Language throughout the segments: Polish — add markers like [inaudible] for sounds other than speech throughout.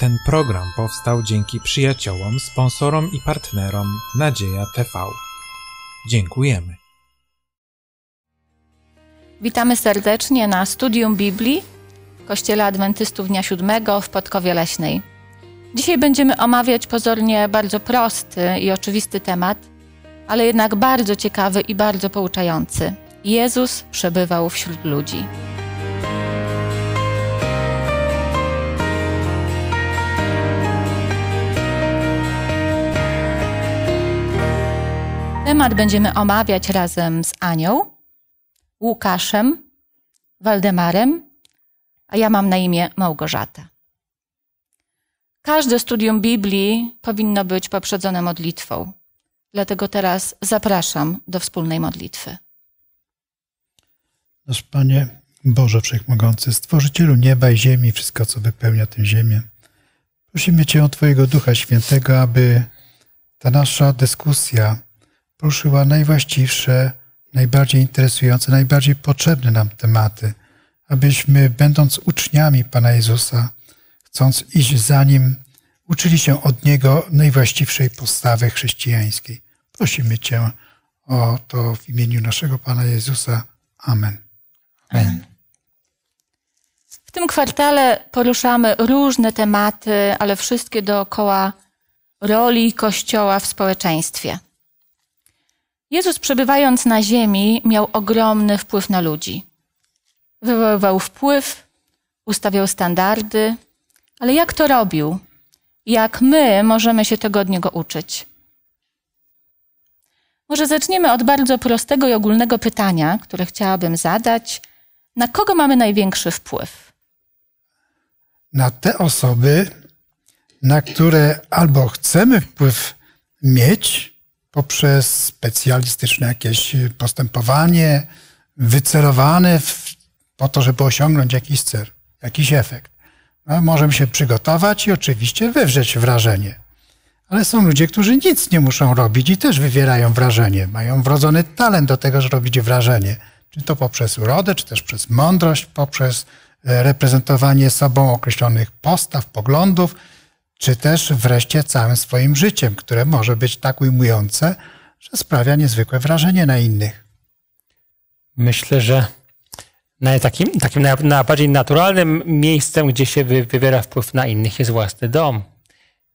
Ten program powstał dzięki przyjaciołom, sponsorom i partnerom Nadzieja TV. Dziękujemy. Witamy serdecznie na studium Biblii Kościele Adwentystów Dnia Siódmego w Podkowie Leśnej. Dzisiaj będziemy omawiać pozornie bardzo prosty i oczywisty temat, ale jednak bardzo ciekawy i bardzo pouczający. Jezus przebywał wśród ludzi. temat będziemy omawiać razem z Anią, Łukaszem, Waldemarem, a ja mam na imię Małgorzata. Każde studium Biblii powinno być poprzedzone modlitwą. Dlatego teraz zapraszam do wspólnej modlitwy. Nasz Panie Boże Wszechmogący, Stworzycielu nieba i ziemi, wszystko co wypełnia tę ziemię, prosimy Cię o Twojego Ducha Świętego, aby ta nasza dyskusja poruszyła najwłaściwsze, najbardziej interesujące, najbardziej potrzebne nam tematy, abyśmy, będąc uczniami Pana Jezusa, chcąc iść za Nim, uczyli się od Niego najwłaściwszej postawy chrześcijańskiej. Prosimy Cię o to w imieniu naszego Pana Jezusa. Amen. Amen. W tym kwartale poruszamy różne tematy, ale wszystkie dookoła roli Kościoła w społeczeństwie. Jezus przebywając na ziemi miał ogromny wpływ na ludzi. Wywoływał wpływ, ustawiał standardy, ale jak to robił? Jak my możemy się tego od niego uczyć? Może zaczniemy od bardzo prostego i ogólnego pytania, które chciałabym zadać. Na kogo mamy największy wpływ? Na te osoby, na które albo chcemy wpływ mieć, poprzez specjalistyczne jakieś postępowanie, wycerowane w, po to, żeby osiągnąć jakiś cel, jakiś efekt. No, możemy się przygotować i oczywiście wywrzeć wrażenie. Ale są ludzie, którzy nic nie muszą robić i też wywierają wrażenie. Mają wrodzony talent do tego, żeby robić wrażenie. Czy to poprzez urodę, czy też przez mądrość, poprzez e, reprezentowanie sobą określonych postaw, poglądów czy też wreszcie całym swoim życiem, które może być tak ujmujące, że sprawia niezwykłe wrażenie na innych. Myślę, że takim, takim najbardziej naturalnym miejscem, gdzie się wywiera wpływ na innych, jest własny dom.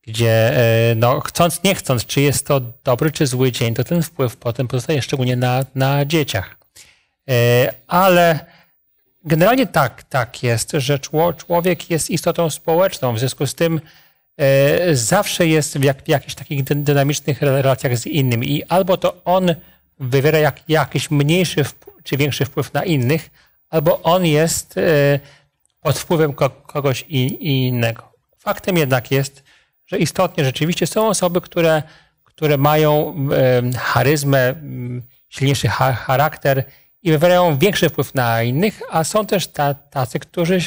Gdzie e, no, chcąc, nie chcąc, czy jest to dobry czy zły dzień, to ten wpływ potem pozostaje szczególnie na, na dzieciach. E, ale generalnie tak, tak jest, że człowiek jest istotą społeczną. W związku z tym E, zawsze jest w, jak, w jakichś takich dynamicznych relacjach z innymi i albo to on wywiera jak, jakiś mniejszy czy większy wpływ na innych, albo on jest e, pod wpływem kogoś innego. Faktem jednak jest, że istotnie rzeczywiście są osoby, które, które mają charyzmę, silniejszy charakter i wywierają większy wpływ na innych, a są też tacy, którzy,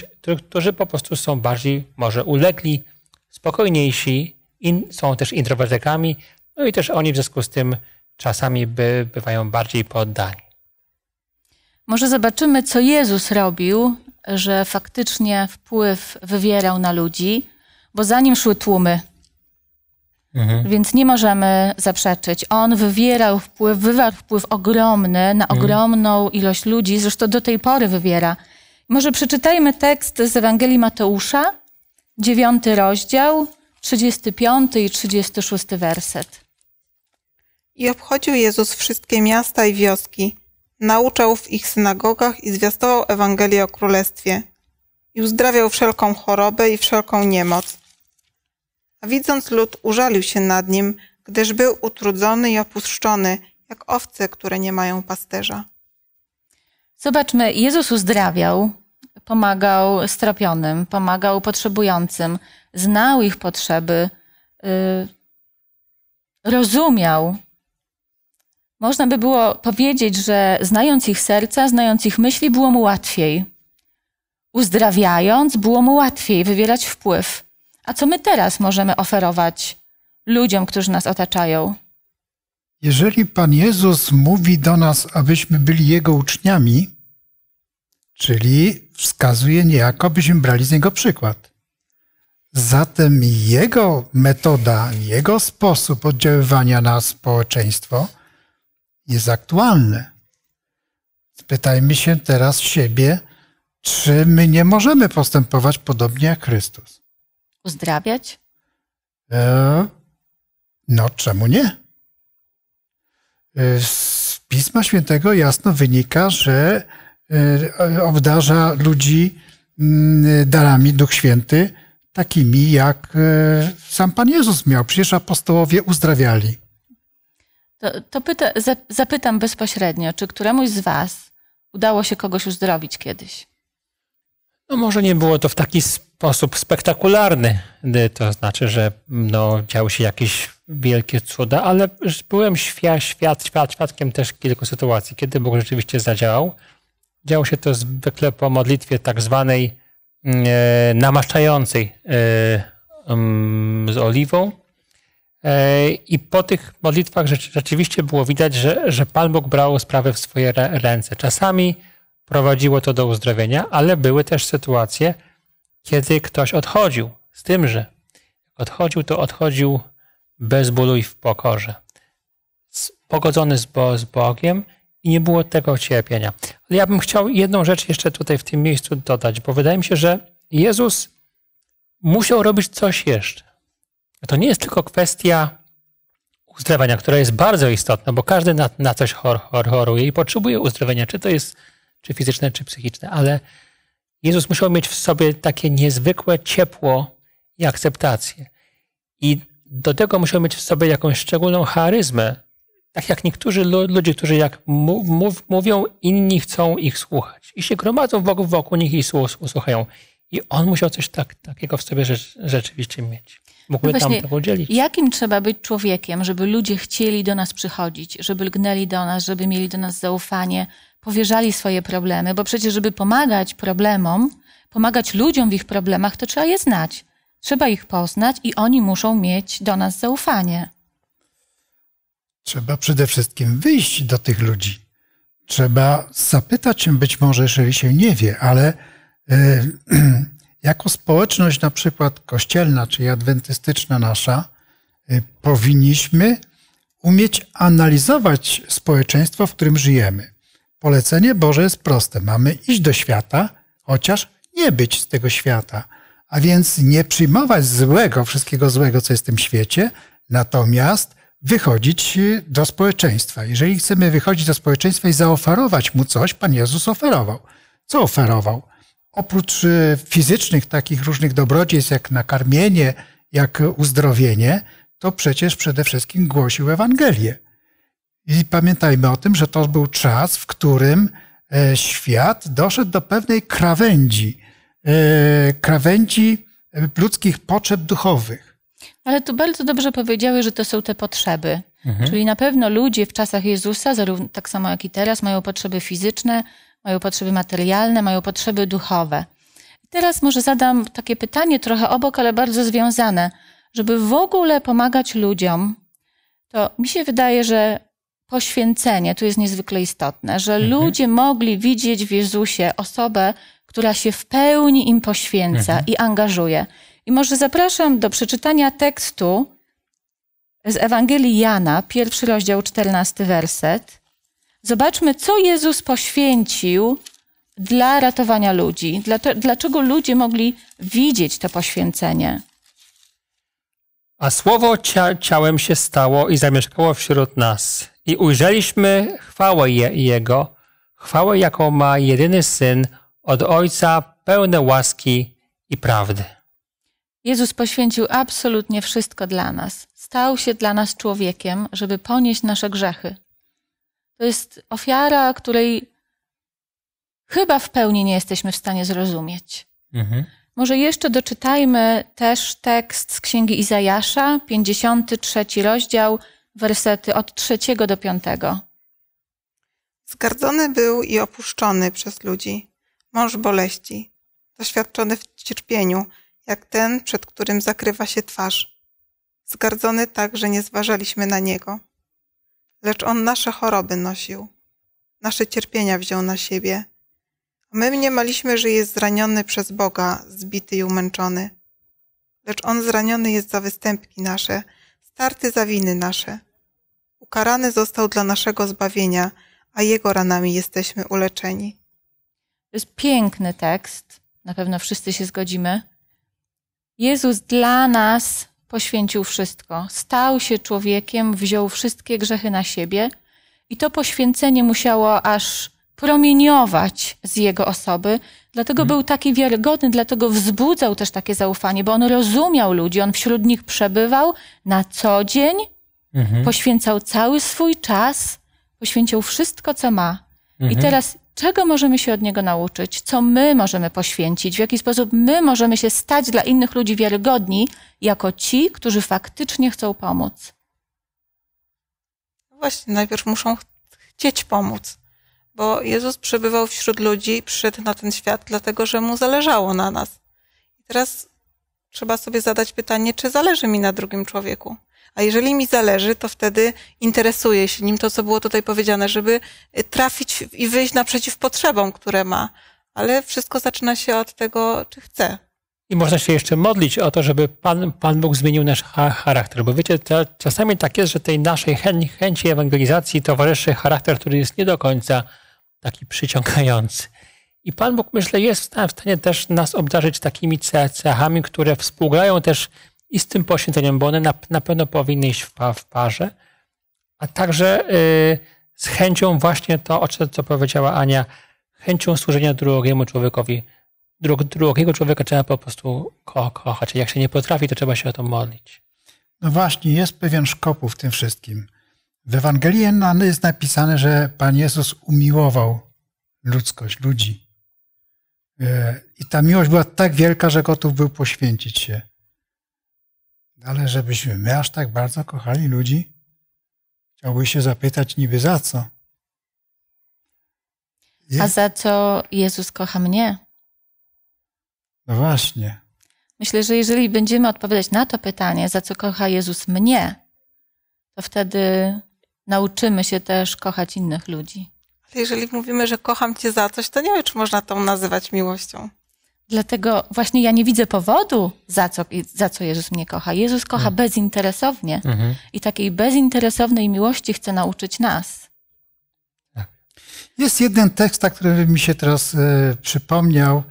którzy po prostu są bardziej może ulegli, spokojniejsi, in, są też introwertykami, no i też oni w związku z tym czasami by, bywają bardziej poddani. Może zobaczymy, co Jezus robił, że faktycznie wpływ wywierał na ludzi, bo za nim szły tłumy. Mhm. Więc nie możemy zaprzeczyć. On wywierał wpływ, wywarł wpływ ogromny na mhm. ogromną mhm. ilość ludzi, zresztą do tej pory wywiera. Może przeczytajmy tekst z Ewangelii Mateusza, 9 rozdział, 35 i 36 werset. I obchodził Jezus wszystkie miasta i wioski, nauczał w ich synagogach i zwiastował Ewangelię o Królestwie, i uzdrawiał wszelką chorobę i wszelką niemoc. A widząc lud, użalił się nad nim, gdyż był utrudzony i opuszczony, jak owce, które nie mają pasterza. Zobaczmy, Jezus uzdrawiał, pomagał strapionym, pomagał potrzebującym, znał ich potrzeby, y, rozumiał. Można by było powiedzieć, że znając ich serca, znając ich myśli, było mu łatwiej. Uzdrawiając, było mu łatwiej wywierać wpływ. A co my teraz możemy oferować ludziom, którzy nas otaczają? Jeżeli Pan Jezus mówi do nas, abyśmy byli Jego uczniami, czyli wskazuje niejako, byśmy brali z niego przykład. Zatem jego metoda, jego sposób oddziaływania na społeczeństwo jest aktualny. Spytajmy się teraz siebie, czy my nie możemy postępować podobnie jak Chrystus. Uzdrawiać? E, no, czemu nie? E, z Pisma Świętego jasno wynika, że E, obdarza ludzi mm, darami Duch Święty, takimi jak e, sam Pan Jezus miał. Przecież apostołowie uzdrawiali. To, to pyta, zapytam bezpośrednio, czy któremuś z Was udało się kogoś uzdrowić kiedyś? No może nie było to w taki sposób spektakularny, to znaczy, że no, działy się jakieś wielkie cuda, ale byłem świadkiem też kilku sytuacji, kiedy Bóg rzeczywiście zadziałał. Działo się to zwykle po modlitwie tak zwanej mm, e, namaszczającej e, mm, z oliwą. E, I po tych modlitwach rzeczywiście było widać, że, że Pan Bóg brał sprawę w swoje ręce. Czasami prowadziło to do uzdrowienia, ale były też sytuacje, kiedy ktoś odchodził, z tym, że odchodził, to odchodził bez bólu i w pokorze. Pogodzony z, z Bogiem, i nie było tego cierpienia. Ale ja bym chciał jedną rzecz jeszcze tutaj w tym miejscu dodać, bo wydaje mi się, że Jezus musiał robić coś jeszcze. To nie jest tylko kwestia uzdrowienia, która jest bardzo istotna, bo każdy na, na coś chor, chor, choruje i potrzebuje uzdrowienia, czy to jest czy fizyczne, czy psychiczne, ale Jezus musiał mieć w sobie takie niezwykłe ciepło i akceptację. I do tego musiał mieć w sobie jakąś szczególną charyzmę, tak jak niektórzy ludzie, którzy jak mów, mówią, inni chcą ich słuchać. I się gromadzą wokół, wokół nich i słuchają. I on musiał coś tak, takiego w sobie rzeczywiście mieć. Mógłby no właśnie, tam to podzielić. Jakim trzeba być człowiekiem, żeby ludzie chcieli do nas przychodzić, żeby lgnęli do nas, żeby mieli do nas zaufanie, powierzali swoje problemy? Bo przecież, żeby pomagać problemom, pomagać ludziom w ich problemach, to trzeba je znać. Trzeba ich poznać i oni muszą mieć do nas zaufanie. Trzeba przede wszystkim wyjść do tych ludzi. Trzeba zapytać się być może, jeżeli się nie wie, ale y, [clears throat] jako społeczność na przykład kościelna czy adwentystyczna nasza y, powinniśmy umieć analizować społeczeństwo, w którym żyjemy. Polecenie Boże jest proste. Mamy iść do świata, chociaż nie być z tego świata. A więc nie przyjmować złego, wszystkiego złego, co jest w tym świecie, natomiast wychodzić e, do społeczeństwa. Jeżeli chcemy wychodzić do społeczeństwa i zaoferować mu coś, Pan Jezus oferował. Co oferował? Oprócz e, fizycznych takich różnych dobrodziejstw, jak nakarmienie, jak uzdrowienie, to przecież przede wszystkim głosił Ewangelię. I pamiętajmy o tym, że to był czas, w którym e, świat doszedł do pewnej krawędzi, krawędzi ludzkich potrzeb duchowych. Ale tu bardzo dobrze powiedziały, że to są te potrzeby. Mhm. Czyli na pewno ludzie w czasach Jezusa, zarówno tak samo jak i teraz, mają potrzeby fizyczne, mają potrzeby materialne, mają potrzeby duchowe. teraz może zadam takie pytanie trochę obok, ale bardzo związane. Żeby w ogóle pomagać ludziom, to mi się wydaje, że poświęcenie tu jest niezwykle istotne, że mhm. ludzie mogli widzieć w Jezusie osobę, która się w pełni im poświęca mhm. i angażuje. I może zapraszam do przeczytania tekstu z Ewangelii Jana, pierwszy rozdział, czternasty werset. Zobaczmy, co Jezus poświęcił dla ratowania ludzi. Dlaczego ludzie mogli widzieć to poświęcenie? A słowo cia ciałem się stało i zamieszkało wśród nas. I ujrzeliśmy chwałę je Jego, chwałę, jaką ma jedyny syn od Ojca, pełne łaski i prawdy. Jezus poświęcił absolutnie wszystko dla nas. Stał się dla nas człowiekiem, żeby ponieść nasze grzechy. To jest ofiara, której chyba w pełni nie jesteśmy w stanie zrozumieć. Mhm. Może jeszcze doczytajmy też tekst z Księgi Izajasza, 53 rozdział, wersety od 3 do 5. Zgardzony był i opuszczony przez ludzi, mąż boleści, doświadczony w cierpieniu – jak ten, przed którym zakrywa się twarz, zgardzony tak, że nie zważaliśmy na niego. Lecz on nasze choroby nosił, nasze cierpienia wziął na siebie. A my mniemaliśmy, że jest zraniony przez Boga, zbity i umęczony. Lecz on zraniony jest za występki nasze, starty za winy nasze. Ukarany został dla naszego zbawienia, a jego ranami jesteśmy uleczeni. To jest piękny tekst, na pewno wszyscy się zgodzimy. Jezus dla nas poświęcił wszystko. Stał się człowiekiem, wziął wszystkie grzechy na siebie i to poświęcenie musiało aż promieniować z jego osoby. Dlatego hmm. był taki wiarygodny, dlatego wzbudzał też takie zaufanie, bo on rozumiał ludzi, on wśród nich przebywał na co dzień, hmm. poświęcał cały swój czas, poświęcił wszystko, co ma. Hmm. I mhm. teraz czego możemy się od niego nauczyć, co my możemy poświęcić, w jaki sposób my możemy się stać dla innych ludzi wiarygodni, jako ci, którzy faktycznie chcą pomóc. No właśnie, najpierw muszą chcieć pomóc, bo Jezus przebywał wśród ludzi, przyszedł na ten świat, dlatego że mu zależało na nas. I teraz trzeba sobie zadać pytanie, czy zależy mi na drugim człowieku? A jeżeli mi zależy, to wtedy interesuje się nim to, co było tutaj powiedziane, żeby trafić i wyjść naprzeciw potrzebom, które ma. Ale wszystko zaczyna się od tego, czy chce. I można się jeszcze modlić o to, żeby Pan, Pan Bóg zmienił nasz charakter. Bo wiecie, to, czasami tak jest, że tej naszej chę, chęci ewangelizacji towarzyszy charakter, który jest nie do końca taki przyciągający. I Pan Bóg, myślę, jest w stanie też nas obdarzyć takimi cechami, które współgrają też i z tym poświęceniem, bo one na, na pewno powinny iść w, w parze, a także yy, z chęcią właśnie to, o czym co powiedziała Ania, chęcią służenia drugiemu człowiekowi. Drug, drugiego człowieka trzeba po prostu ko kochać. Jak się nie potrafi, to trzeba się o to modlić. No właśnie, jest pewien szkopu w tym wszystkim. W Ewangelii jest napisane, że Pan Jezus umiłował ludzkość, ludzi. Y, I ta miłość była tak wielka, że gotów był poświęcić się. Ale żebyśmy my aż tak bardzo kochali ludzi, chciałby się zapytać niby za co. A za co Jezus kocha mnie? No właśnie. Myślę, że jeżeli będziemy odpowiadać na to pytanie, za co kocha Jezus mnie, to wtedy nauczymy się też kochać innych ludzi. Ale jeżeli mówimy, że kocham cię za coś, to nie wiem, czy można to nazywać miłością. Dlatego właśnie ja nie widzę powodu, za co, za co Jezus mnie kocha. Jezus kocha mhm. bezinteresownie mhm. i takiej bezinteresownej miłości chce nauczyć nas. Tak. Jest jeden tekst, który mi się teraz e, przypomniał,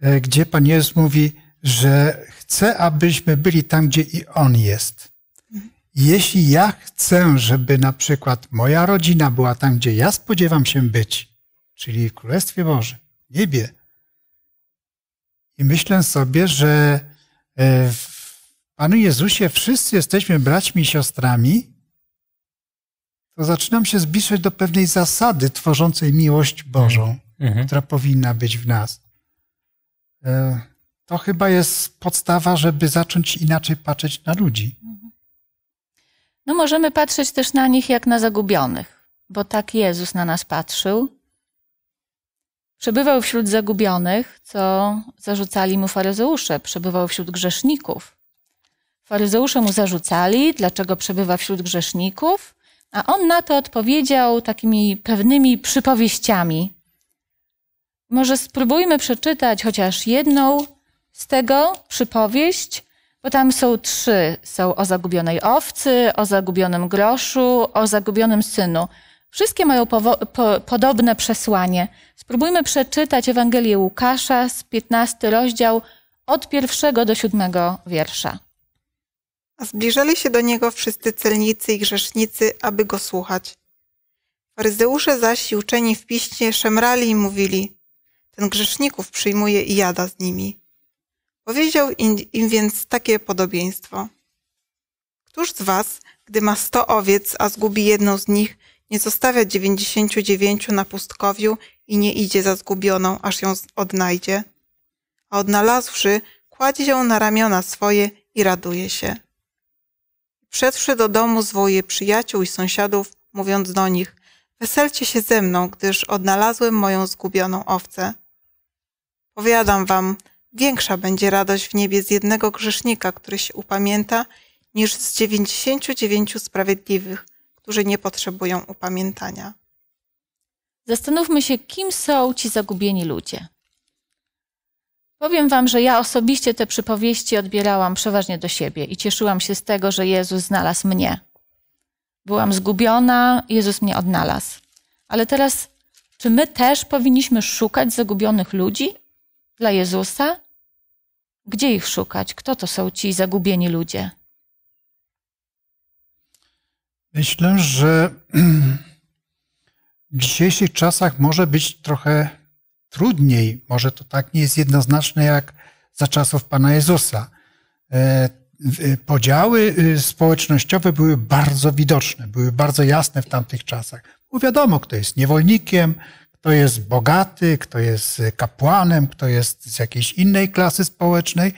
e, gdzie Pan Jezus mówi, że chce, abyśmy byli tam, gdzie i On jest. Mhm. Jeśli ja chcę, żeby na przykład moja rodzina była tam, gdzie ja spodziewam się być, czyli w Królestwie Bożym, niebie, i myślę sobie, że e, w Panu Jezusie wszyscy jesteśmy braćmi i siostrami, to zaczynam się zbliżać do pewnej zasady tworzącej miłość Bożą, mhm. mhm. która powinna być w nas. E, to chyba jest podstawa, żeby zacząć inaczej patrzeć na ludzi. Mhm. No możemy patrzeć też na nich jak na zagubionych, bo tak Jezus na nas patrzył Przebywał wśród zagubionych, co zarzucali mu faryzeusze, przebywał wśród grzeszników. Faryzeusze mu zarzucali, dlaczego przebywa wśród grzeszników, a on na to odpowiedział takimi pewnymi przypowieściami. Może spróbujmy przeczytać chociaż jedną z tego przypowieść, bo tam są trzy: są o zagubionej owcy, o zagubionym groszu, o zagubionym synu. Wszystkie mają powo- po- podobne przesłanie. Spróbujmy przeczytać Ewangelię Łukasza z 15 rozdział od pierwszego do siódmego wiersza. zbliżali się do niego wszyscy celnicy i grzesznicy, aby go słuchać. Faryzeusze zaś i uczeni w piśmie szemrali i mówili, ten grzeszników przyjmuje i jada z nimi. Powiedział im, im więc takie podobieństwo. Któż z was, gdy ma sto owiec, a zgubi jedną z nich, nie zostawia dziewięćdziesięciu dziewięciu na pustkowiu i nie idzie za zgubioną, aż ją odnajdzie. A odnalazłszy, kładzie ją na ramiona swoje i raduje się. Przedszy do domu zwoje przyjaciół i sąsiadów, mówiąc do nich, weselcie się ze mną, gdyż odnalazłem moją zgubioną owcę. Powiadam wam, większa będzie radość w niebie z jednego grzesznika, który się upamięta, niż z dziewięćdziesięciu dziewięciu sprawiedliwych, którzy nie potrzebują upamiętania. Zastanówmy się, kim są ci zagubieni ludzie. Powiem Wam, że ja osobiście te przypowieści odbierałam przeważnie do siebie i cieszyłam się z tego, że Jezus znalazł mnie. Byłam zgubiona, Jezus mnie odnalazł. Ale teraz, czy my też powinniśmy szukać zagubionych ludzi dla Jezusa? Gdzie ich szukać? Kto to są ci zagubieni ludzie? Myślę, że [clears throat] w dzisiejszych czasach może być trochę trudniej. Może to tak nie jest jednoznaczne jak za czasów Pana Jezusa. E, e, podziały y, społecznościowe były bardzo widoczne, były bardzo jasne w tamtych czasach. Bo wiadomo, kto jest niewolnikiem, kto jest bogaty, kto jest e, kapłanem, kto jest z jakiejś innej klasy społecznej,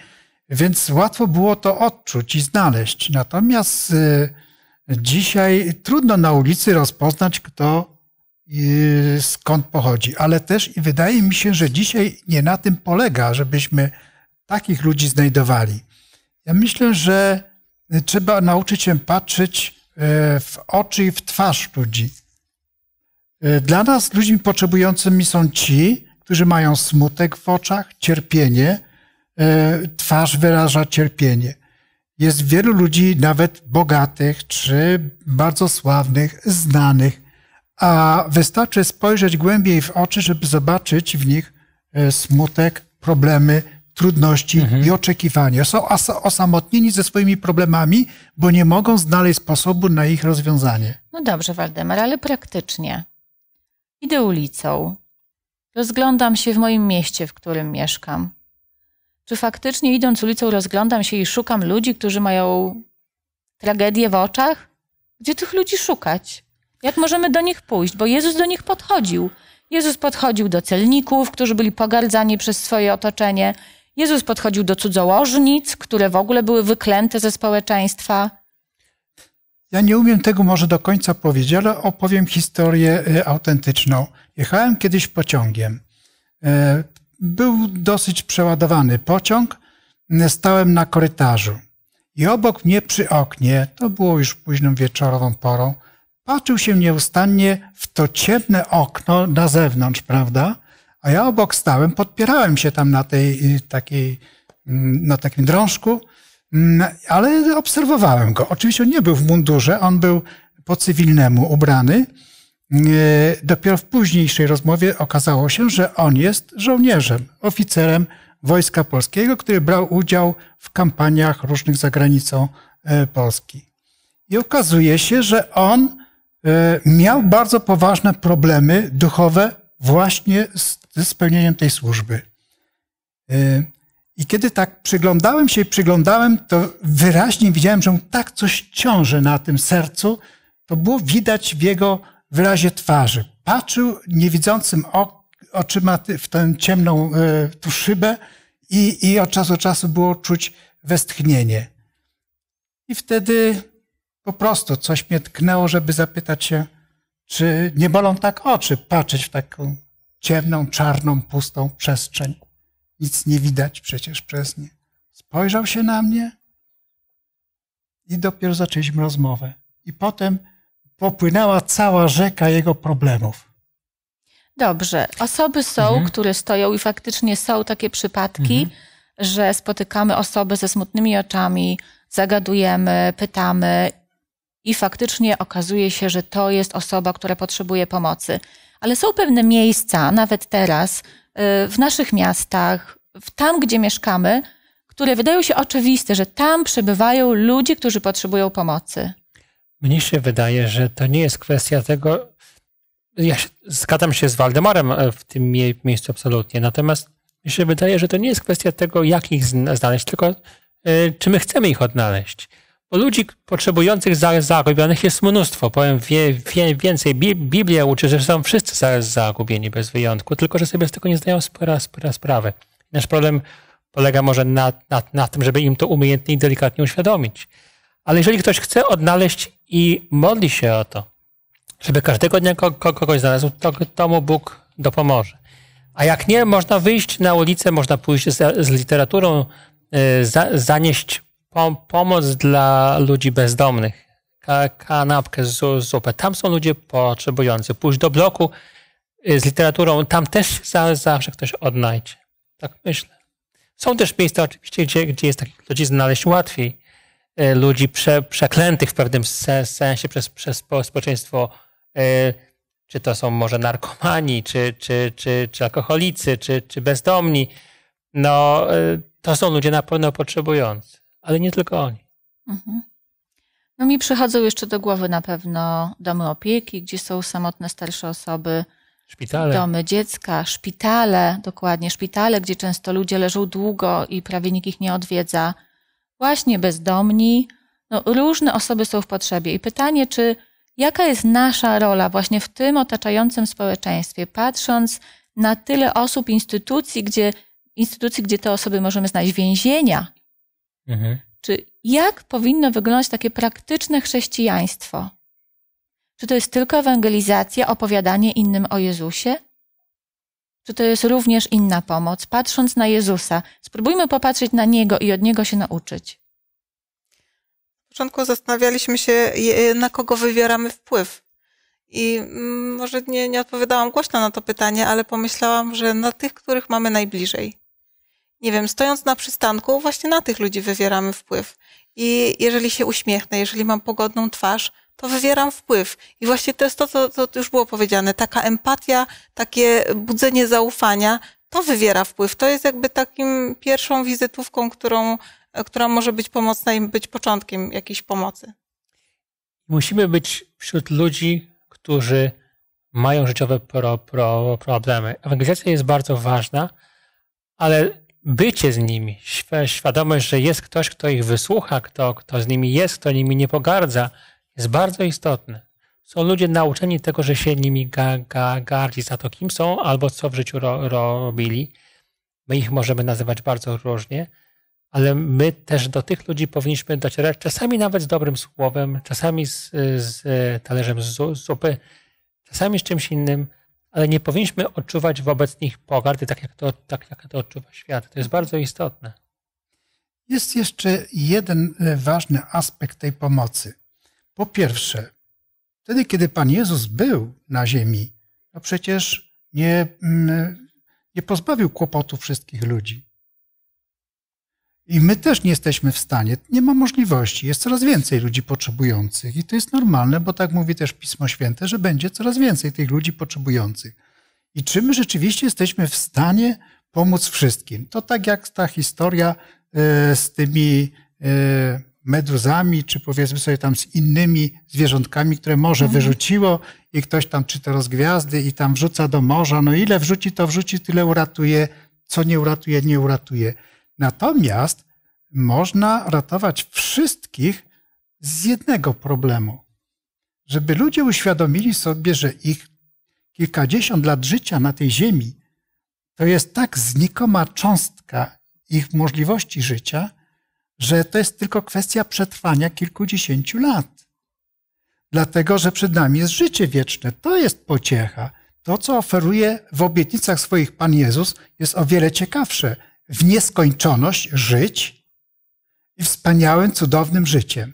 więc łatwo było to odczuć i znaleźć. Natomiast Dzisiaj trudno na ulicy rozpoznać, kto y, skąd pochodzi, ale też i wydaje mi się, że dzisiaj nie na tym polega, żebyśmy takich ludzi znajdowali. Ja myślę, że trzeba nauczyć się patrzeć e, w oczy i w twarz ludzi. E, dla nas ludźmi potrzebującymi są ci, którzy mają smutek w oczach, cierpienie, e, twarz wyraża cierpienie jest wielu ludzi, nawet bogatych czy bardzo sławnych, znanych, a wystarczy spojrzeć głębiej w oczy, żeby zobaczyć w nich e, smutek, problemy, trudności mhm. i oczekiwania. Są osamotnieni ze swoimi problemami, bo nie mogą znaleźć sposobu na ich rozwiązanie. No dobrze, Waldemar, ale praktycznie. Idę ulicą. Rozglądam się w moim mieście, w którym mieszkam czy faktycznie idąc ulicą rozglądam się i szukam ludzi, którzy mają tragedię w oczach? Gdzie tych ludzi szukać? Jak możemy do nich pójść? Bo Jezus do nich podchodził. Jezus podchodził do celników, którzy byli pogardzani przez swoje otoczenie. Jezus podchodził do cudzołożnic, które w ogóle były wyklęte ze społeczeństwa. Ja nie umiem tego może do końca powiedzieć, ale opowiem historię e, autentyczną. Jechałem kiedyś pociągiem. E, był dosyć przeładowany pociąg. Stałem na korytarzu i obok mnie przy oknie, to było już późną wieczorową porą, patrzył się nieustannie w to ciemne okno na zewnątrz, prawda? A ja obok stałem, podpierałem się tam na tej y, takiej, mm, na takim drążku, mm, ale obserwowałem go. Oczywiście on nie był w mundurze, on był po cywilnemu ubrany, E, dopiero w późniejszej rozmowie okazało się, że on jest żołnierzem, oficerem Wojska Polskiego, który brał udział w kampaniach różnych za granicą e, Polski. I okazuje się, że on e, miał bardzo poważne problemy duchowe właśnie ze spełnieniem tej służby. I kiedy tak przyglądałem się i przyglądałem, to wyraźnie widziałem, że mu tak coś ciąży na tym sercu. To było widać w jego wyrazie twarzy. Patrzył niewidzącym oczyma w tę ciemną e, tu szybę i, i od czasu do czasu było czuć westchnienie. I wtedy po prostu coś mnie tknęło, żeby zapytać się, czy nie bolą tak oczy patrzeć w taką ciemną, czarną, pustą przestrzeń. Nic nie widać przecież przez nie. Spojrzał się na mnie i dopiero zaczęliśmy rozmowę. I potem popłynęła cała rzeka jego problemów. Dobrze. Osoby są, mhm. które stoją i faktycznie są takie przypadki, mhm. że spotykamy osoby ze smutnymi oczami, zagadujemy, pytamy i faktycznie okazuje się, że to jest osoba, która potrzebuje pomocy. Ale są pewne miejsca, nawet teraz, y, w naszych miastach, w tam, gdzie mieszkamy, które wydają się oczywiste, że tam przebywają ludzie, którzy potrzebują pomocy. Mnie się wydaje, że to nie jest kwestia tego. Ja się, zgadzam się z Waldemarem e, w tym miejscu absolutnie, natomiast mi się wydaje, że to nie jest kwestia tego, jak ich znaleźć, tylko y, czy my chcemy ich odnaleźć. Bo ludzi potrzebujących zagubionych jest mnóstwo. Powiem wie, wie, więcej. Biblia uczy, że są wszyscy zagubieni bez wyjątku, tylko że sobie z tego nie zdają spora, spora sprawy. Nasz problem polega może na, na, na tym, żeby im to umiejętnie i delikatnie uświadomić. Ale jeżeli ktoś chce odnaleźć i modli się o to, żeby każdego dnia kogoś znalazł, to, to mu Bóg dopomoże. A jak nie, można wyjść na ulicę, można pójść z, z literaturą, y, za, zanieść pom pomoc dla ludzi bezdomnych, Ka kanapkę z zupę. Tam są ludzie potrzebujący. Pójść do bloku y, z literaturą, tam też zawsze ktoś odnajdzie. Tak myślę. Są też miejsca oczywiście, gdzie, gdzie jest takich ludzi znaleźć łatwiej. E, ludzi prze, przeklętych w pewnym sensie przez, przez społeczeństwo, e, czy to są może narkomani, czy, czy, czy, czy alkoholicy, czy, czy bezdomni. No, e, to są ludzie na pewno potrzebujący, ale nie tylko oni. Mhm. No mi przychodzą jeszcze do głowy na pewno domy opieki, gdzie są samotne starsze osoby, szpitale. domy dziecka, szpitale, dokładnie szpitale, gdzie często ludzie leżą długo i prawie nikt ich nie odwiedza właśnie bezdomni, no, różne osoby są w potrzebie. I pytanie, czy jaka jest nasza rola właśnie w tym otaczającym społeczeństwie, patrząc na tyle osób, instytucji, gdzie, instytucji, gdzie te osoby możemy znaleźć, więzienia? Mhm. Czy jak powinno wyglądać takie praktyczne chrześcijaństwo? Czy to jest tylko ewangelizacja, opowiadanie innym o Jezusie? czy to jest również inna pomoc, patrząc na Jezusa. Spróbujmy popatrzeć na Niego i od Niego się nauczyć. Na początku zastanawialiśmy się, na kogo wywieramy wpływ. I mm, może nie, nie odpowiadałam głośno na to pytanie, ale pomyślałam, że na tych, których mamy najbliżej. Nie wiem, stojąc na przystanku, właśnie na tych ludzi wywieramy wpływ. I jeżeli się uśmiechnę, jeżeli mam pogodną twarz, to wywieram wpływ. I właśnie to jest to, co, co już było powiedziane. Taka empatia, takie budzenie zaufania, to wywiera wpływ. To jest jakby takim pierwszą wizytówką, którą, która może być pomocna i być początkiem jakiejś pomocy. Musimy być wśród ludzi, którzy mają życiowe pro, pro, problemy. Ewangelizacja jest bardzo ważna, ale bycie z nimi, świadomość, że jest ktoś, kto ich wysłucha, kto, kto z nimi jest, kto nimi nie pogardza – jest bardzo istotny. Są ludzie nauczeni tego, że się nimi ga, ga, gardzi za to, kim są albo co w życiu ro, robili. My ich możemy nazywać bardzo różnie, ale my też do tych ludzi powinniśmy docierać, czasami nawet z dobrym słowem, czasami z, z talerzem z zupy, czasami z czymś innym, ale nie powinniśmy odczuwać wobec nich pogardy, tak jak to, tak jak to odczuwa świat. To jest bardzo istotne. Jest jeszcze jeden e, ważny aspekt tej pomocy. Po pierwsze, wtedy, kiedy Pan Jezus był na ziemi, no przecież nie, mm, nie pozbawił kłopotu wszystkich ludzi. I my też nie jesteśmy w stanie, nie ma możliwości. Jest coraz więcej ludzi potrzebujących i to jest normalne, bo tak mówi też Pismo Święte, że będzie coraz więcej tych ludzi potrzebujących. I czy my rzeczywiście jesteśmy w stanie pomóc wszystkim? To tak jak ta historia e, z tymi e, meduzami, czy powiedzmy sobie tam z innymi zwierzątkami, które morze mhm. wyrzuciło i ktoś tam czy to rozgwiazdy i tam wrzuca do morza. No ile wrzuci, to wrzuci, tyle uratuje, co nie uratuje, nie uratuje. Natomiast można ratować wszystkich z jednego problemu. Żeby ludzie uświadomili sobie, że ich kilkadziesiąt lat życia na tej ziemi to jest tak znikoma cząstka ich możliwości życia, że to jest tylko kwestia przetrwania kilkudziesięciu lat. Dlatego, że przed nami jest życie wieczne. To jest pociecha. To, co oferuje w obietnicach swoich Pan Jezus, jest o wiele ciekawsze. W nieskończoność żyć i wspaniałym, cudownym życiem.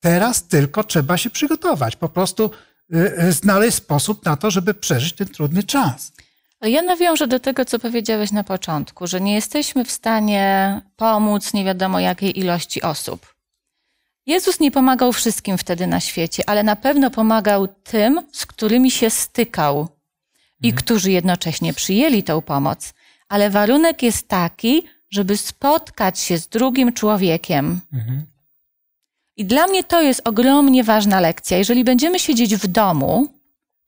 Teraz tylko trzeba się przygotować. Po prostu y, y, znaleźć sposób na to, żeby przeżyć ten trudny czas. No, ja nawiążę do tego, co powiedziałeś na początku, że nie jesteśmy w stanie pomóc nie wiadomo jakiej ilości osób. Jezus nie pomagał wszystkim wtedy na świecie, ale na pewno pomagał tym, z którymi się stykał mhm. i którzy jednocześnie przyjęli tę pomoc. Ale warunek jest taki, żeby spotkać się z drugim człowiekiem. Mhm. I dla mnie to jest ogromnie ważna lekcja. Jeżeli będziemy siedzieć w domu,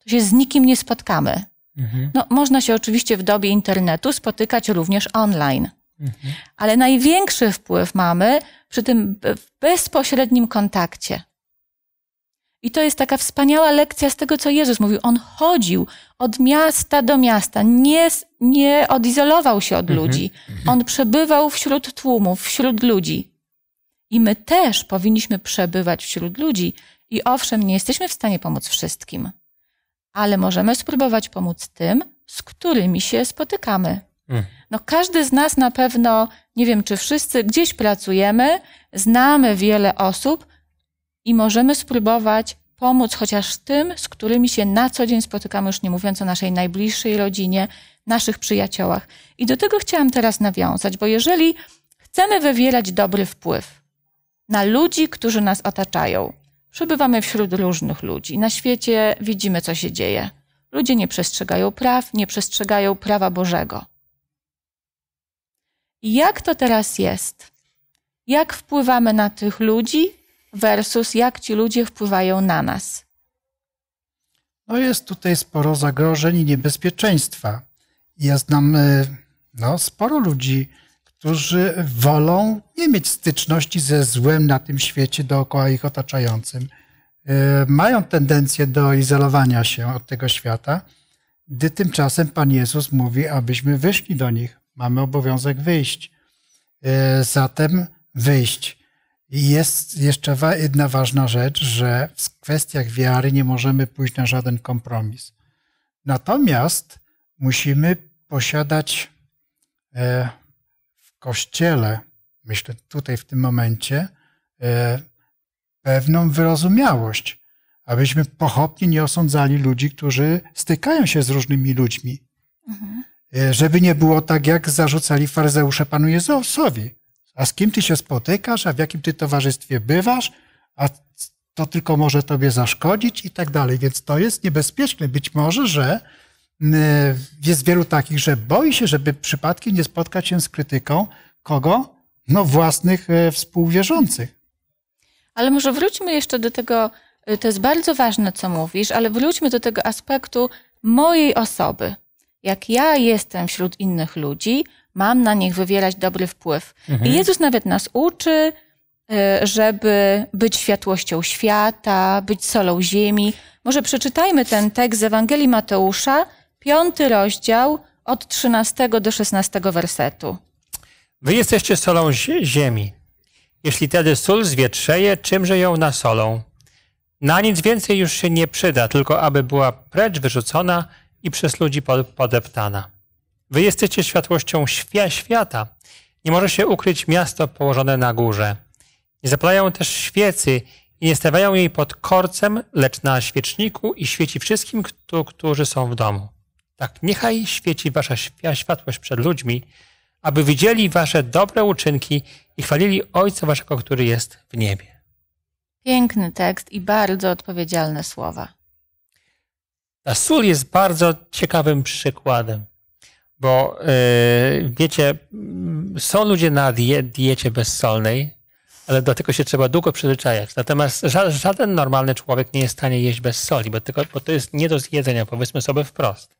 to się z nikim nie spotkamy. Mhm. No, można się oczywiście w dobie internetu spotykać również online. Mhm. Ale największy wpływ mamy przy tym bezpośrednim kontakcie. I to jest taka wspaniała lekcja z tego, co Jezus mówił. On chodził od miasta do miasta, nie, nie odizolował się od mhm. ludzi. On przebywał wśród tłumów, wśród ludzi. I my też powinniśmy przebywać wśród ludzi. I owszem, nie jesteśmy w stanie pomóc wszystkim ale możemy spróbować pomóc tym, z którymi się spotykamy. Hmm. No, każdy z nas na pewno, nie wiem czy wszyscy, gdzieś pracujemy, znamy wiele osób i możemy spróbować pomóc chociaż tym, z którymi się na co dzień spotykamy, już nie mówiąc o naszej najbliższej rodzinie, naszych przyjaciołach. I do tego chciałam teraz nawiązać, bo jeżeli chcemy wywierać dobry wpływ na ludzi, którzy nas otaczają, Przebywamy wśród różnych ludzi. Na świecie widzimy, co się dzieje. Ludzie nie przestrzegają praw, nie przestrzegają prawa Bożego. Jak to teraz jest? Jak wpływamy na tych ludzi versus jak ci ludzie wpływają na nas? No jest tutaj sporo zagrożeń i niebezpieczeństwa. Ja znam e, no, sporo ludzi, którzy wolą nie mieć styczności ze złem na tym świecie dookoła ich otaczającym. E, mają tendencję do izolowania się od tego świata, gdy tymczasem Pan Jezus mówi, abyśmy wyszli do nich. Mamy obowiązek wyjść. E, zatem wyjść. jest jeszcze jedna ważna rzecz, że w kwestiach wiary nie możemy pójść na żaden kompromis. Natomiast musimy posiadać e, kościele, myślę tutaj w tym momencie, e, pewną wyrozumiałość, abyśmy pochopnie nie osądzali ludzi, którzy stykają się z różnymi ludźmi. Mhm. E, żeby nie było tak, jak zarzucali farzeusze Panu Jezusowi. A z kim ty się spotykasz, a w jakim ty towarzystwie bywasz, a to tylko może tobie zaszkodzić i tak dalej. Więc to jest niebezpieczne. Być może, że jest wielu takich, że boi się, żeby przypadkiem nie spotkać się z krytyką kogo? No własnych e, współwierzących. Ale może wróćmy jeszcze do tego, e, to jest bardzo ważne, co mówisz, ale wróćmy do tego aspektu mojej osoby. Jak ja jestem wśród innych ludzi, mam na nich wywierać dobry wpływ. Mhm. I Jezus nawet nas uczy, e, żeby być światłością świata, być solą ziemi. Może przeczytajmy ten tekst z Ewangelii Mateusza, piąty rozdział od 13 do 16 wersetu. Wy jesteście solą ziemi. Jeśli tedy sól zwietrzeje, czymże ją nasolą? Na nic więcej już się nie przyda, tylko aby była precz wyrzucona i przez ludzi podeptana. Wy jesteście światłością świata. Nie może się ukryć miasto położone na górze. Nie zapalają też świecy i nie stawiają jej pod korcem, lecz na świeczniku i świeci wszystkim, którzy są w domu. Tak, niechaj świeci wasza światłość przed ludźmi, aby widzieli wasze dobre uczynki i chwalili Ojca waszego, który jest w niebie. Piękny tekst i bardzo odpowiedzialne słowa. Ta sól jest bardzo ciekawym przykładem, bo yy, wiecie, mm, są ludzie na die, diecie bezsolnej, ale do tego się trzeba długo przyzwyczajać. Natomiast ża żaden normalny człowiek nie jest w stanie jeść bez soli, bo, tylko, bo to jest nie do zjedzenia, powiedzmy sobie wprost.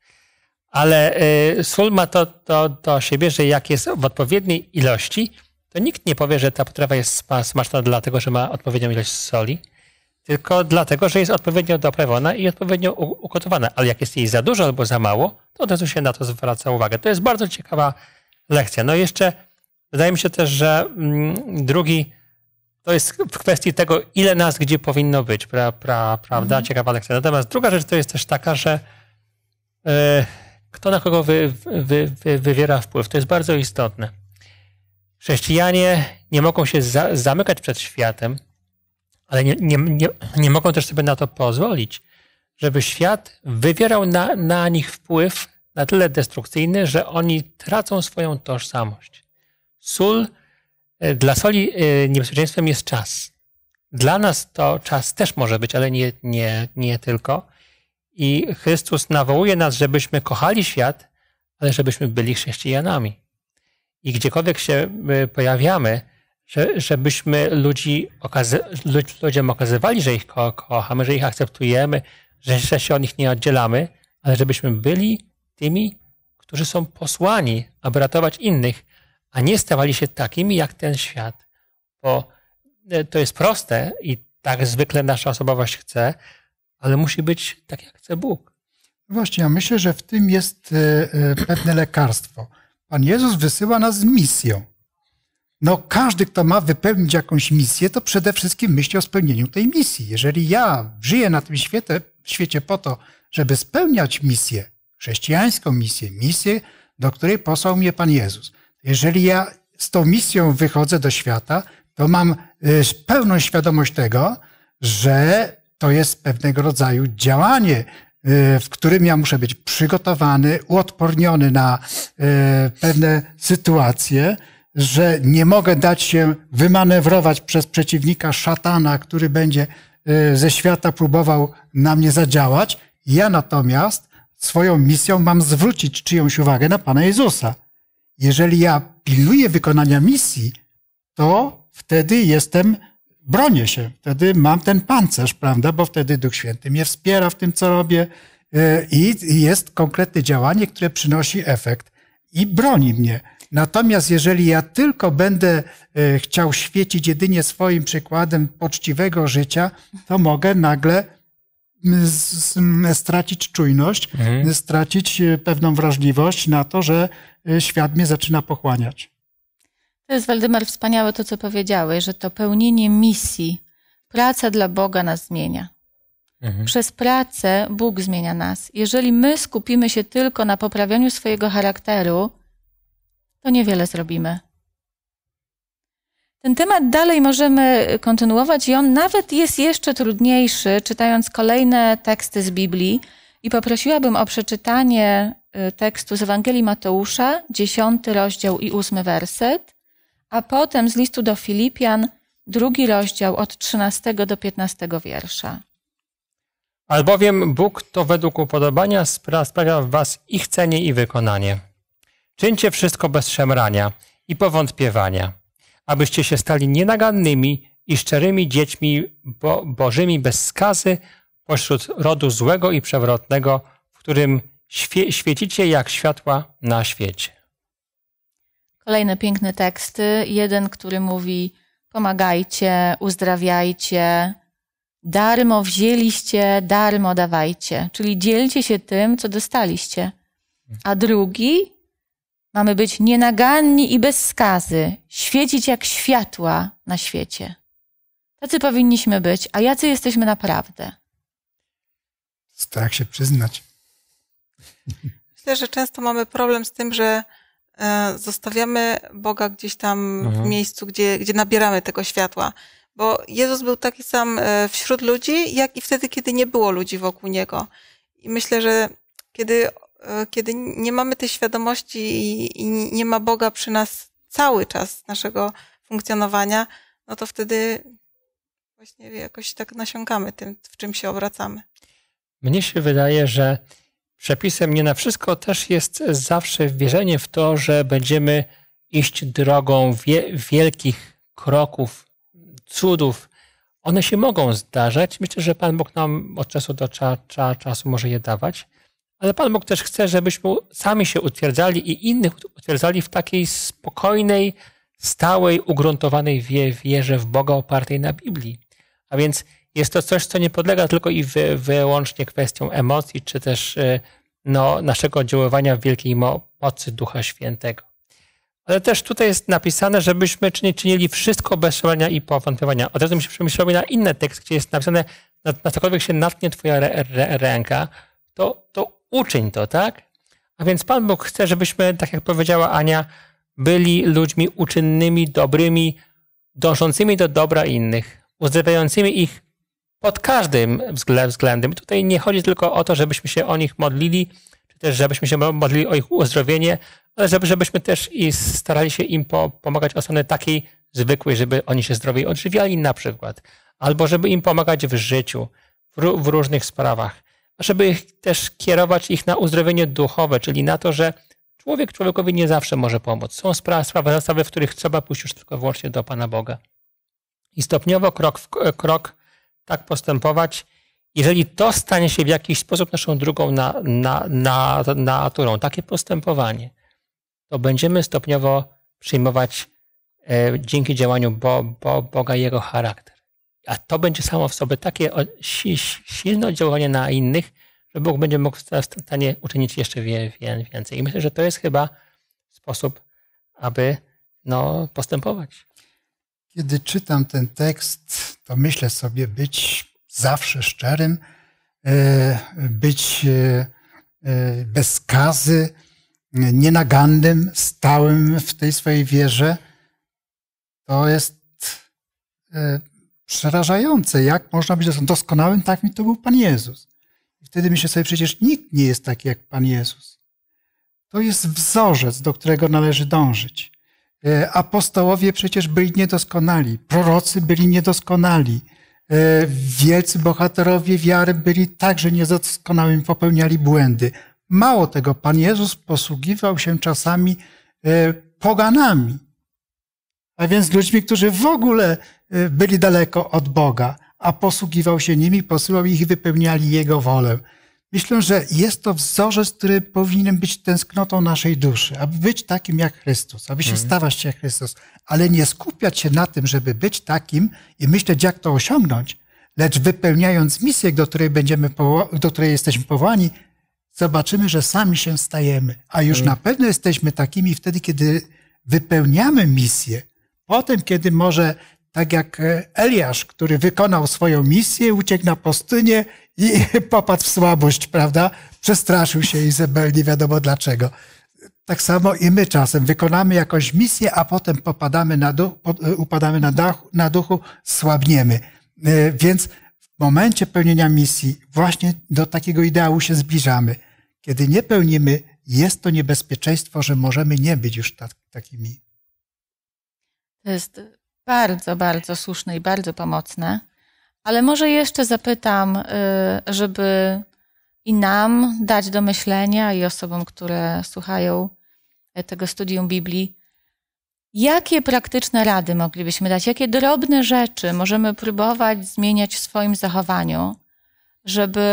Ale y, sól ma to, to do siebie, że jak jest w odpowiedniej ilości, to nikt nie powie, że ta potrawa jest smaczna dlatego, że ma odpowiednią ilość soli, tylko dlatego, że jest odpowiednio doprawiona i odpowiednio ugotowana. Ale jak jest jej za dużo albo za mało, to od razu się na to zwraca uwagę. To jest bardzo ciekawa lekcja. No i jeszcze wydaje mi się też, że mm, drugi to jest w kwestii tego, ile nas gdzie powinno być, pra, pra, prawda? Mhm. Ciekawa lekcja. Natomiast druga rzecz to jest też taka, że yy, kto na kogo wy, wy, wy, wywiera wpływ. To jest bardzo istotne. Chrześcijanie nie mogą się za, zamykać przed światem, ale nie, nie, nie, nie, mogą też sobie na to pozwolić, żeby świat wywierał na, na nich wpływ na tyle destrukcyjny, że oni tracą swoją tożsamość. Sól, e, dla soli e, niebezpieczeństwem jest czas. Dla nas to czas też może być, ale nie, nie, nie tylko. I Chrystus nawołuje nas, żebyśmy kochali świat, ale żebyśmy byli chrześcijanami. I gdziekolwiek się y, pojawiamy, żebyśmy ludzi ludziom okazywali, że ich kochamy, że ich akceptujemy, że, że się od nich nie oddzielamy, ale żebyśmy byli tymi, którzy są posłani, aby ratować innych, a nie stawali się takimi jak ten świat. Bo y, to jest proste i tak zwykle nasza osobowość chce, ale musi być tak, jak chce Bóg. Właśnie, ja myślę, że w tym jest e, e, pewne lekarstwo. Pan Jezus wysyła nas z misją. No, każdy, kto ma wypełnić jakąś misję, to przede wszystkim myśli o spełnieniu tej misji. Jeżeli ja żyję na tym świecie, świecie po to, żeby spełniać misję, chrześcijańską misję, misję, do której posłał mnie Pan Jezus. Jeżeli ja z tą misją wychodzę do świata, to mam e, pełną świadomość tego, że to jest pewnego rodzaju działanie, y, w którym ja muszę być przygotowany, uodporniony na y, pewne sytuacje, że nie mogę dać się wymanewrować przez przeciwnika szatana, który będzie y, ze świata próbował na mnie zadziałać. Ja natomiast swoją misją mam zwrócić czyjąś uwagę na Pana Jezusa. Jeżeli ja pilnuję wykonania misji, to wtedy jestem bronię się, wtedy mam ten pancerz, prawda, bo wtedy Duch Święty mnie wspiera w tym, co robię y, i jest konkretne działanie, które przynosi efekt i broni mnie. Natomiast jeżeli ja tylko będę y, chciał świecić jedynie swoim przykładem poczciwego życia, to mogę nagle stracić czujność, mhm. stracić y, pewną wrażliwość na to, że świat mnie zaczyna pochłaniać. To jest, Waldemar, wspaniałe to, co powiedziałeś, że to pełnienie misji, praca dla Boga nas zmienia. Mhm. Przez pracę Bóg zmienia nas. Jeżeli my skupimy się tylko na poprawianiu swojego charakteru, to niewiele zrobimy. Ten temat dalej możemy kontynuować i on nawet jest jeszcze trudniejszy, czytając kolejne teksty z Biblii. I poprosiłabym o przeczytanie y, tekstu z Ewangelii Mateusza, 10 rozdział i 8 werset, a potem z listu do Filipian, drugi rozdział od 13 do 15 wiersza. Albowiem Bóg to według upodobania sprawia w was i chcenie, i wykonanie. Czyńcie wszystko bez szemrania i powątpiewania, abyście się stali nienagannymi i szczerymi dziećmi bo bożymi bez skazy pośród rodu złego i przewrotnego, w którym świe świecicie jak światła na świecie. Kolejne piękne teksty. Jeden, który mówi: pomagajcie, uzdrawiajcie, darmo wzięliście, darmo dawajcie. Czyli dzielcie się tym, co dostaliście. A drugi, mamy być nienaganni i bez skazy, świecić jak światła na świecie. Tacy powinniśmy być, a jacy jesteśmy naprawdę? Strach się przyznać. Myślę, że często mamy problem z tym, że E, zostawiamy Boga gdzieś tam mhm. w miejscu, gdzie, gdzie nabieramy tego światła. Bo Jezus był taki sam e, wśród ludzi, jak i wtedy, kiedy nie było ludzi wokół niego. I myślę, że kiedy, e, kiedy nie mamy tej świadomości i, i nie ma Boga przy nas cały czas naszego funkcjonowania, no to wtedy właśnie jakoś tak nasiąkamy tym, w czym się obracamy. Mnie się wydaje, że przepisem nie na wszystko też jest zawsze wierzenie w to, że będziemy iść drogą wie, wielkich kroków, cudów. One się mogą zdarzać. Myślę, że Pan Bóg nam od czasu do cza, cza, czasu może je dawać, ale Pan Bóg też chce, żebyśmy sami się utwierdzali i innych utwierdzali w takiej spokojnej, stałej, ugruntowanej wierze w Boga opartej na Biblii. A więc jest to coś, co nie podlega tylko i wy, wyłącznie kwestią emocji, czy też y, no, naszego oddziaływania wielkiej mocy Ducha Świętego. Ale też tutaj jest napisane, żebyśmy czynili wszystko bez szalenia i powątpiewania. Od razu mi się przemyślało na inny tekst, gdzie jest napisane, na, na cokolwiek się natnie twoja re, re, ręka, to, to uczyń to, tak? A więc Pan Bóg chce, żebyśmy, tak jak powiedziała Ania, byli ludźmi uczynnymi, dobrymi, dążącymi do dobra innych, uzdrawiającymi ich pod każdym względem. Tutaj nie chodzi tylko o to, żebyśmy się o nich modlili, czy też żebyśmy się modlili o ich uzdrowienie, ale żebyśmy też i starali się im pomagać o strony takiej zwykłej, żeby oni się zdrowiej odżywiali na przykład, albo żeby im pomagać w życiu, w, w różnych sprawach, a żeby ich też kierować ich na uzdrowienie duchowe, czyli na to, że człowiek człowiekowi nie zawsze może pomóc. Są sprawy, sprawy w których trzeba pójść już tylko wyłącznie do Pana Boga. I stopniowo, krok w krok, tak postępować, jeżeli to stanie się w jakiś sposób naszą drugą na, na, na, naturą, takie postępowanie, to będziemy stopniowo przyjmować e, dzięki działaniu bo, bo, Boga Jego charakter. A to będzie samo w sobie takie o, si, silne oddziaływanie na innych, że Bóg będzie mógł w stanie uczynić jeszcze wie, wie, więcej. I myślę, że to jest chyba sposób, aby no, postępować. Kiedy czytam ten tekst, to myślę sobie być zawsze szczerym, e, być e, e, bez skazy, nienagannym, stałym w tej swojej wierze. To jest przerażające, jak można być doskonałym, tak mi to był Pan Jezus. I wtedy myślę sobie, przecież nikt nie jest taki jak Pan Jezus. To jest wzorzec, do którego należy dążyć. E, apostołowie przecież byli niedoskonali, prorocy byli niedoskonali, e, wielcy bohaterowie wiary byli także niedoskonałymi, popełniali błędy. Mało tego, Pan Jezus posługiwał się czasami e, poganami, a więc ludźmi, którzy w ogóle byli daleko od Boga, a posługiwał się nimi, posyłał ich i wypełniali Jego wolę. Myślę, że jest to wzorzec, który powinien być tęsknotą naszej duszy, aby być takim jak Chrystus, aby się mhm. stawać jak Chrystus, ale nie skupiać się na tym, żeby być takim i myśleć, jak to osiągnąć, lecz wypełniając misję, do której, będziemy do której jesteśmy powołani, zobaczymy, że sami się stajemy, a już mhm. na pewno jesteśmy takimi wtedy, kiedy wypełniamy misję. Potem, kiedy może tak jak e, Eliasz, który wykonał swoją misję, uciekł na pustynię i [laughs] popadł w słabość, prawda? Przestraszył się Izabel, nie wiadomo dlaczego. Tak samo i my czasem wykonamy jakąś misję, a potem popadamy na duch, e, upadamy na, dachu, na duchu, słabniemy. E, więc w momencie pełnienia misji właśnie do takiego ideału się zbliżamy. Kiedy nie pełnimy, jest to niebezpieczeństwo, że możemy nie być już tak, takimi. To jest bardzo, bardzo słuszne i bardzo pomocne. Ale może jeszcze zapytam, y, żeby i nam dać do myślenia, i osobom, które słuchają y, tego studium Biblii, jakie praktyczne rady moglibyśmy dać, jakie drobne rzeczy możemy próbować zmieniać w swoim zachowaniu, żeby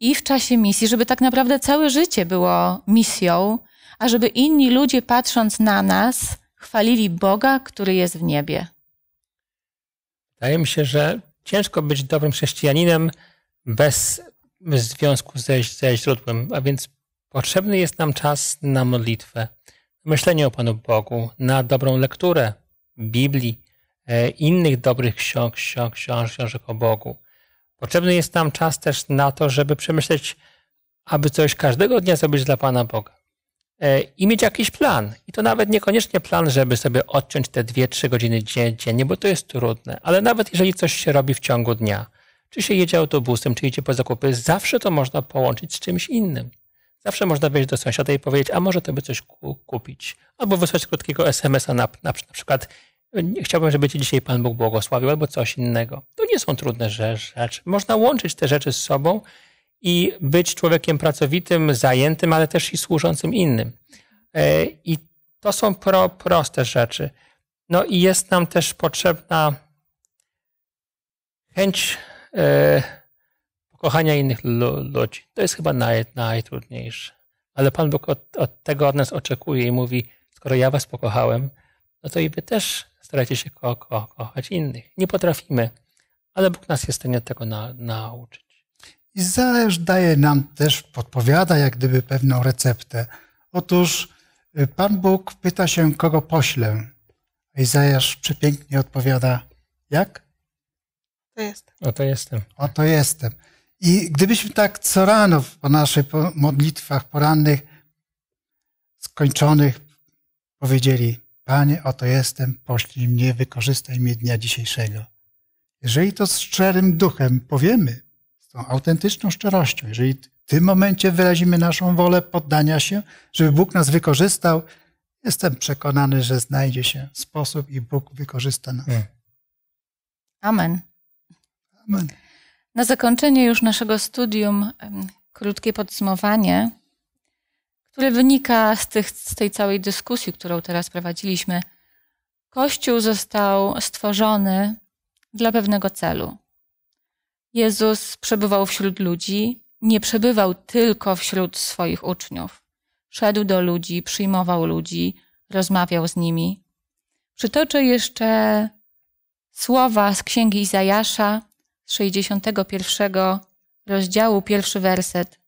i w czasie misji, żeby tak naprawdę całe życie było misją, a żeby inni ludzie patrząc na nas, chwalili Boga, który jest w niebie. Wydaje mi się, że ciężko być dobrym chrześcijaninem bez związku ze, ze źródłem, a więc potrzebny jest nam czas na modlitwę, myślenie o Panu Bogu, na dobrą lekturę Biblii, e, innych dobrych ksiąg, ksiąg, książek o Bogu. Potrzebny jest nam czas też na to, żeby przemyśleć, aby coś każdego dnia zrobić dla Pana Boga. E, i mieć jakiś plan. I to nawet niekoniecznie plan, żeby sobie odciąć te 2-3 godziny dziennie, bo to jest trudne, ale nawet jeżeli coś się robi w ciągu dnia, czy się jedzie autobusem, czy idzie po zakupy, zawsze to można połączyć z czymś innym. Zawsze można wejść do sąsiada i powiedzieć, a może to by coś kupić. Albo wysłać krótkiego SMS-a na, na, na przykład chciałbym, żeby ci dzisiaj Pan Bóg błogosławił, albo coś innego. To nie są trudne rzeczy. Można łączyć te rzeczy z sobą i być człowiekiem pracowitym, zajętym, ale też i służącym innym. E, I to są pro, proste rzeczy. No i jest nam też potrzebna chęć e, pokochania innych ludzi. To jest chyba naj, najtrudniejsze. Ale Pan Bóg od, od tego od nas oczekuje i mówi, skoro ja was pokochałem, no to i wy też starajcie się ko ko kochać innych. Nie potrafimy, ale Bóg nas jest w stanie tego na nauczyć i zależ daje nam też, podpowiada jak gdyby pewną receptę. Otóż y, Pan Bóg pyta się, kogo poślę. Izajasz przepięknie odpowiada, jak? To jestem. Oto no jestem. to jestem. I gdybyśmy tak co rano po naszych modlitwach porannych, skończonych, powiedzieli, Panie, oto jestem, poślij mnie, wykorzystaj mnie dnia dzisiejszego. Jeżeli to z szczerym duchem powiemy, tą autentyczną szczerością. Jeżeli w tym momencie wyrazimy naszą wolę poddania się, żeby Bóg nas wykorzystał, jestem przekonany, że znajdzie się sposób i Bóg wykorzysta nas. Hmm. Amen. Amen. Na zakończenie już naszego studium krótkie podsumowanie, które wynika z, tych, z tej całej dyskusji, którą teraz prowadziliśmy. Kościół został stworzony dla pewnego celu. Jezus przebywał wśród ludzi, nie przebywał tylko wśród swoich uczniów. Szedł do ludzi, przyjmował ludzi, rozmawiał z nimi. Przytoczę jeszcze słowa z księgi Izajasza 61 rozdziału, pierwszy werset.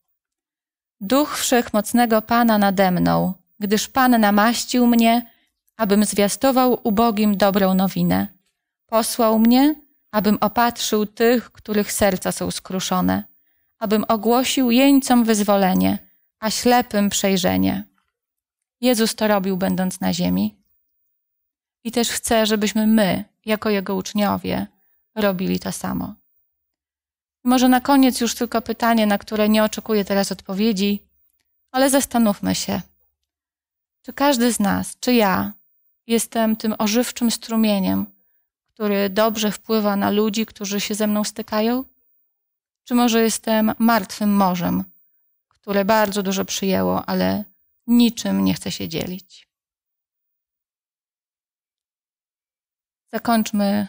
Duch wszechmocnego Pana nade mną, gdyż Pan namaścił mnie, abym zwiastował ubogim dobrą nowinę. Posłał mnie, abym opatrzył tych, których serca są skruszone, abym ogłosił jeńcom wyzwolenie, a ślepym przejrzenie. Jezus to robił, będąc na ziemi. I też chce, żebyśmy my, jako Jego uczniowie, robili to samo. Może na koniec już tylko pytanie, na które nie oczekuję teraz odpowiedzi, ale zastanówmy się. Czy każdy z nas, czy ja, jestem tym ożywczym strumieniem, który dobrze wpływa na ludzi, którzy się ze mną stykają? Czy może jestem martwym morzem, które bardzo dużo przyjęło, ale niczym nie chce się dzielić? Zakończmy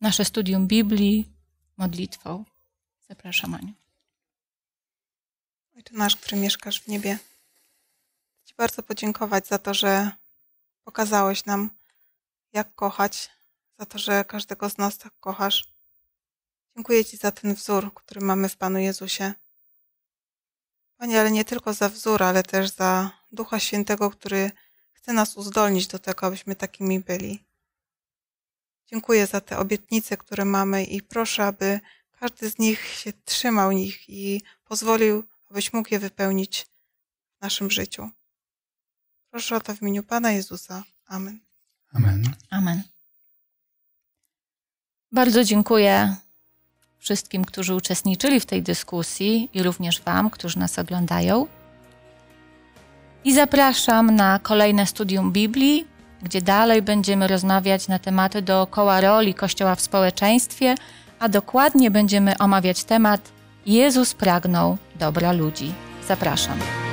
nasze studium Biblii modlitwą. Zapraszam, Aniu. Ojcze nasz, który mieszkasz w niebie, chcę Ci bardzo podziękować za to, że pokazałeś nam, jak kochać, za to, że każdego z nas tak kochasz. Dziękuję Ci za ten wzór, który mamy w Panu Jezusie. Panie, ale nie tylko za wzór, ale też za Ducha Świętego, który chce nas uzdolnić do tego, abyśmy takimi byli. Dziękuję za te obietnice, które mamy i proszę, aby każdy z nich się trzymał nich i pozwolił, abyś mógł je wypełnić w naszym życiu. Proszę o to w imieniu Pana Jezusa. Amen. Amen. Amen. Bardzo dziękuję wszystkim, którzy uczestniczyli w tej dyskusji i również Wam, którzy nas oglądają. I zapraszam na kolejne studium Biblii, gdzie dalej będziemy rozmawiać na tematy dookoła roli Kościoła w społeczeństwie, a dokładnie będziemy omawiać temat Jezus pragnął dobra ludzi. Zapraszam.